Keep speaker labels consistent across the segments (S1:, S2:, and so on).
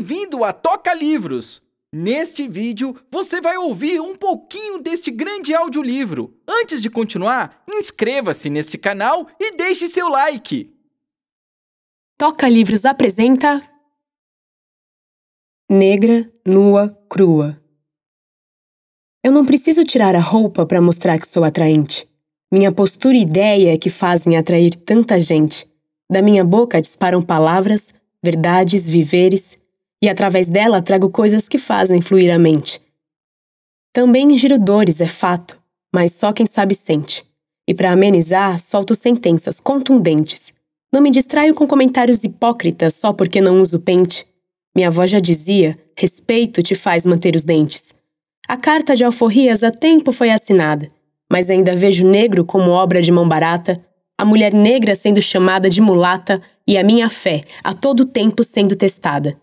S1: Bem-vindo a Toca Livros! Neste vídeo, você vai ouvir um pouquinho deste grande audiolivro. Antes de continuar, inscreva-se neste canal e deixe seu like! Toca Livros apresenta Negra, Nua, Crua
S2: Eu não preciso tirar a roupa para mostrar que sou atraente. Minha postura e ideia é que fazem atrair tanta gente. Da minha boca disparam palavras, verdades, viveres e através dela trago coisas que fazem fluir a mente. Também ingiro dores, é fato, mas só quem sabe sente. E para amenizar, solto sentenças contundentes. Não me distraio com comentários hipócritas só porque não uso pente. Minha avó já dizia: respeito te faz manter os dentes. A carta de alforrias há tempo foi assinada, mas ainda vejo negro como obra de mão barata, a mulher negra sendo chamada de mulata e a minha fé a todo tempo sendo testada.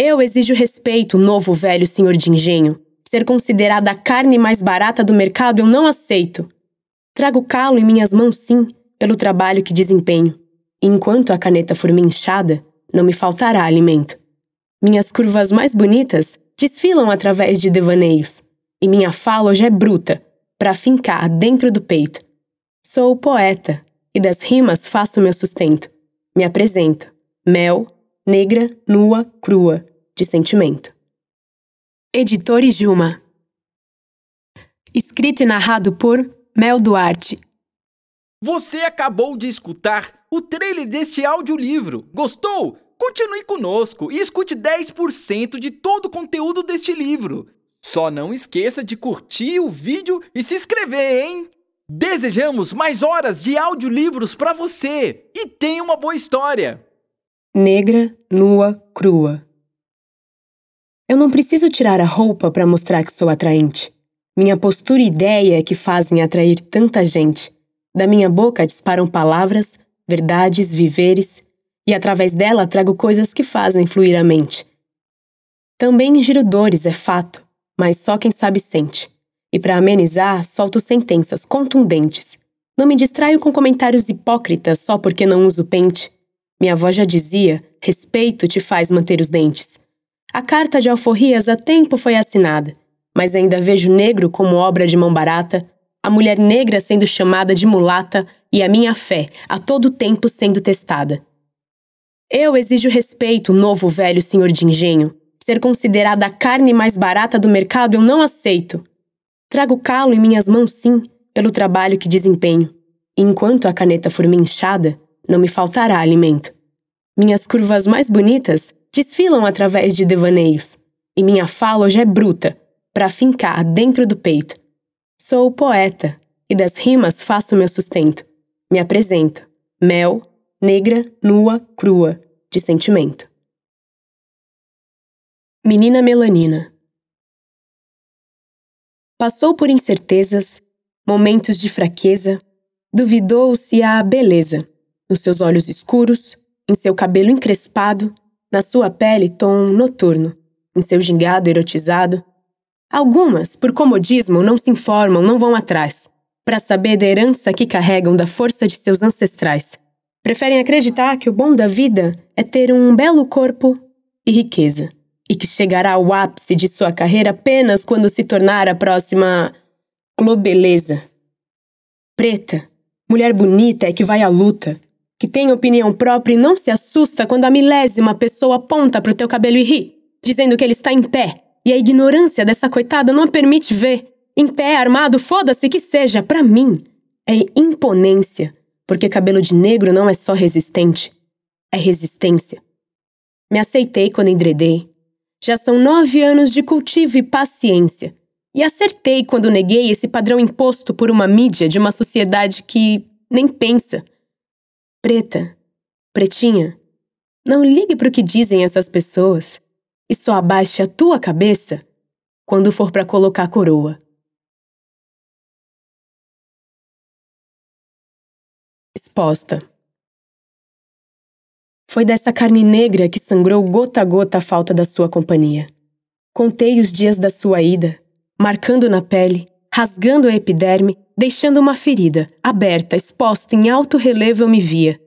S2: Eu exijo respeito, novo velho senhor de engenho. Ser considerada a carne mais barata do mercado eu não aceito. Trago calo em minhas mãos, sim, pelo trabalho que desempenho. E enquanto a caneta for minha inchada, não me faltará alimento. Minhas curvas mais bonitas desfilam através de devaneios, e minha fala hoje é bruta, para fincar dentro do peito. Sou poeta, e das rimas faço meu sustento. Me apresento, mel, negra, nua, crua, de sentimento. Editores Juma. Escrito e narrado por
S1: Mel Duarte. Você acabou de escutar o trailer deste audiolivro. Gostou? Continue conosco e escute 10% de todo o conteúdo deste livro. Só não esqueça de curtir o vídeo e se inscrever, hein? Desejamos mais horas de audiolivros para você e tenha uma boa história.
S2: Negra, nua, crua. Eu não preciso tirar a roupa para mostrar que sou atraente. Minha postura e ideia é que fazem atrair tanta gente. Da minha boca disparam palavras, verdades, viveres, e através dela trago coisas que fazem fluir a mente. Também ingiro dores, é fato, mas só quem sabe sente. E para amenizar, solto sentenças contundentes. Não me distraio com comentários hipócritas só porque não uso pente. Minha avó já dizia: respeito te faz manter os dentes. A carta de alforrias há tempo foi assinada, mas ainda vejo negro como obra de mão barata, a mulher negra sendo chamada de mulata e a minha fé a todo tempo sendo testada. Eu exijo respeito, novo velho senhor de engenho. Ser considerada a carne mais barata do mercado eu não aceito. Trago calo em minhas mãos, sim, pelo trabalho que desempenho. E enquanto a caneta for inchada, não me faltará alimento. Minhas curvas mais bonitas desfilam através de devaneios, e minha fala hoje é bruta, para fincar dentro do peito. Sou poeta, e das rimas faço meu sustento. Me apresento, mel, negra, nua, crua, de sentimento. Menina Melanina Passou por incertezas, momentos de fraqueza, duvidou se há beleza, nos seus olhos escuros, em seu cabelo encrespado, na sua pele tom noturno, em seu gingado erotizado. Algumas, por comodismo, não se informam, não vão atrás, para saber da herança que carregam da força de seus ancestrais. Preferem acreditar que o bom da vida é ter um belo corpo e riqueza, e que chegará ao ápice de sua carreira apenas quando se tornar a próxima globeleza. Preta, mulher bonita é que vai à luta, que tem opinião própria e não se assusta quando a milésima pessoa aponta para o teu cabelo e ri, dizendo que ele está em pé, e a ignorância dessa coitada não a permite ver. Em pé, armado, foda-se que seja, para mim, é imponência, porque cabelo de negro não é só resistente, é resistência. Me aceitei quando enredei. Já são nove anos de cultivo e paciência. E acertei quando neguei esse padrão imposto por uma mídia de uma sociedade que nem pensa preta, pretinha, não ligue para o que dizem essas pessoas e só abaixe a tua cabeça quando for para
S1: colocar a coroa. Exposta. Foi dessa carne negra que
S2: sangrou gota a gota a falta da sua companhia. Contei os dias da sua ida, marcando na pele rasgando a epiderme, deixando uma ferida, aberta, exposta em alto relevo eu me via.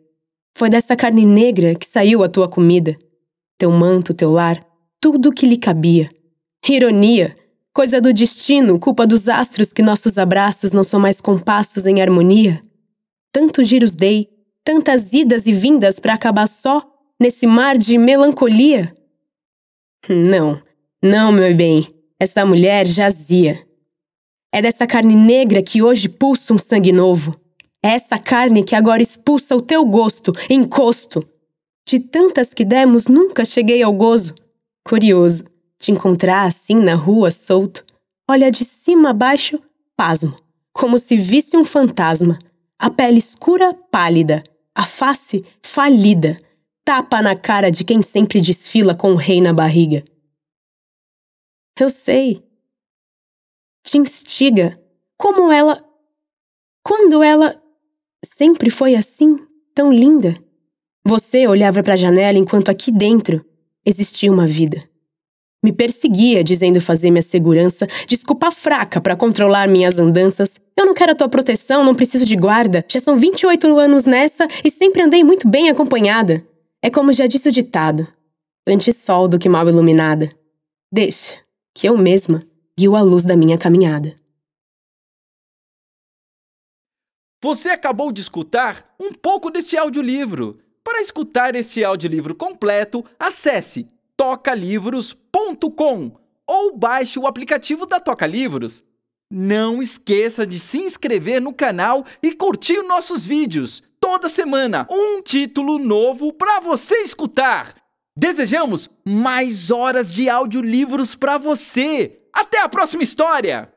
S2: Foi dessa carne negra que saiu a tua comida. Teu manto, teu lar, tudo o que lhe cabia. Ironia! Coisa do destino, culpa dos astros que nossos abraços não são mais compassos em harmonia. Tantos giros dei, tantas idas e vindas para acabar só nesse mar de melancolia? Não, não, meu bem, essa mulher jazia. É dessa carne negra que hoje pulsa um sangue novo. É essa carne que agora expulsa o teu gosto, encosto. De tantas que demos, nunca cheguei ao gozo. Curioso, te encontrar assim na rua, solto. Olha de cima a baixo, pasmo, como se visse um fantasma. A pele escura, pálida, a face falida, tapa na cara de quem sempre desfila com o rei na barriga. Eu sei, te instiga. Como ela. Quando ela. Sempre foi assim, tão linda. Você olhava para a janela enquanto aqui dentro existia uma vida. Me perseguia, dizendo fazer minha segurança, desculpa fraca para controlar minhas andanças. Eu não quero a tua proteção, não preciso de guarda. Já são 28 anos nessa e sempre andei muito bem acompanhada. É como já disse o ditado: antes sol do que mal iluminada. Deixa, que eu mesma guiou a luz da minha caminhada.
S1: Você acabou de escutar um pouco deste audiolivro. Para escutar este audiolivro completo, acesse tocalivros.com ou baixe o aplicativo da Toca Livros. Não esqueça de se inscrever no canal e curtir nossos vídeos. Toda semana, um título novo para você escutar. Desejamos mais horas de audiolivros para você. Até a próxima história!